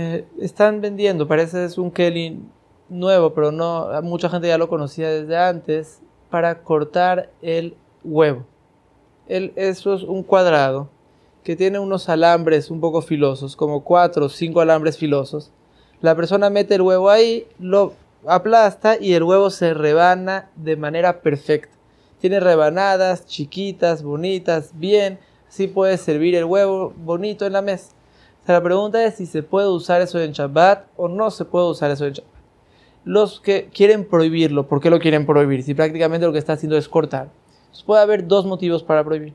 Eh, están vendiendo, parece es un Kelly nuevo, pero no, mucha gente ya lo conocía desde antes, para cortar el huevo. El, eso es un cuadrado que tiene unos alambres un poco filosos, como cuatro o cinco alambres filosos. La persona mete el huevo ahí, lo aplasta y el huevo se rebana de manera perfecta. Tiene rebanadas chiquitas, bonitas, bien. Así puede servir el huevo bonito en la mesa. La pregunta es si se puede usar eso en Shabbat o no se puede usar eso en Shabbat. Los que quieren prohibirlo, ¿por qué lo quieren prohibir? Si prácticamente lo que está haciendo es cortar. puede haber dos motivos para prohibir.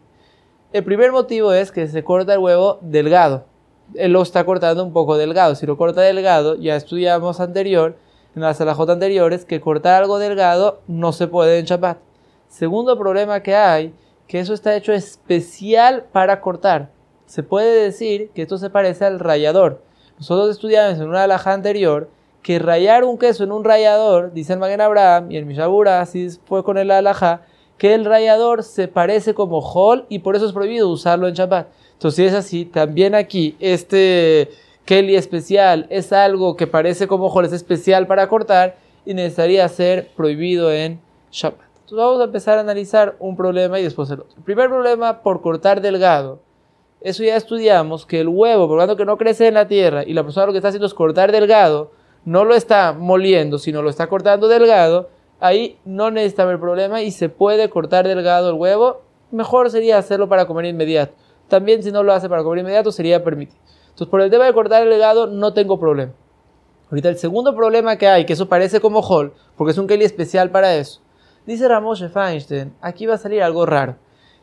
El primer motivo es que se corta el huevo delgado. Él lo está cortando un poco delgado. Si lo corta delgado, ya estudiamos anterior, en las salajotas anteriores, que cortar algo delgado no se puede en Shabbat. Segundo problema que hay, que eso está hecho especial para cortar se puede decir que esto se parece al rallador. Nosotros estudiamos en una alhaja anterior que rayar un queso en un rayador dice el Magen Abraham y el Mishabura, así fue con el alhaja, que el rayador se parece como hol y por eso es prohibido usarlo en Shabbat. Entonces, si es así, también aquí este Kelly especial es algo que parece como hol, es especial para cortar y necesitaría ser prohibido en Shabbat. Entonces, vamos a empezar a analizar un problema y después el otro. El primer problema por cortar delgado eso ya estudiamos, que el huevo, por lo tanto que no crece en la tierra y la persona lo que está haciendo es cortar delgado, no lo está moliendo, sino lo está cortando delgado, ahí no necesita el problema y se puede cortar delgado el huevo. Mejor sería hacerlo para comer inmediato. También si no lo hace para comer inmediato sería permitido. Entonces por el tema de cortar delgado no tengo problema. Ahorita el segundo problema que hay, que eso parece como hall, porque es un Kelly especial para eso. Dice Ramos Feinstein, aquí va a salir algo raro.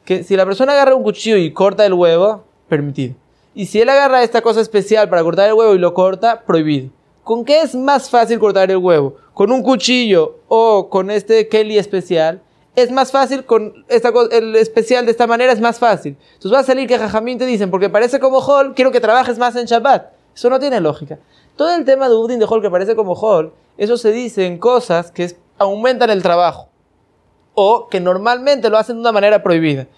Que si la persona agarra un cuchillo y corta el huevo, permitido. Y si él agarra esta cosa especial para cortar el huevo y lo corta, prohibido. ¿Con qué es más fácil cortar el huevo? ¿Con un cuchillo o con este Kelly especial? Es más fácil con esta el especial de esta manera es más fácil. Entonces va a salir que Jajamín te dicen, porque parece como Hall, quiero que trabajes más en Shabbat. Eso no tiene lógica. Todo el tema de Udin de Hall que parece como Hall, eso se dice en cosas que aumentan el trabajo o que normalmente lo hacen de una manera prohibida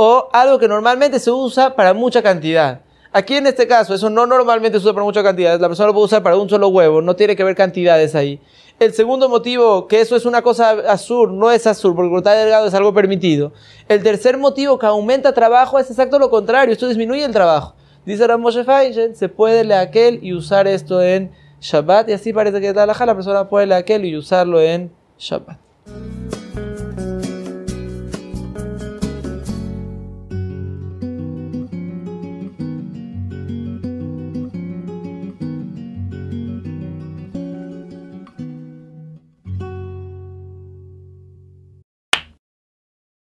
o algo que normalmente se usa para mucha cantidad. Aquí en este caso, eso no normalmente se usa para mucha cantidad, la persona lo puede usar para un solo huevo, no tiene que ver cantidades ahí. El segundo motivo, que eso es una cosa azul, no es azul, porque cortar delgado es algo permitido. El tercer motivo que aumenta trabajo es exacto lo contrario, esto disminuye el trabajo. Dice Ram Moshe se puede leer aquel y usar esto en Shabbat, y así parece que está la persona puede leer aquel y usarlo en Shabbat.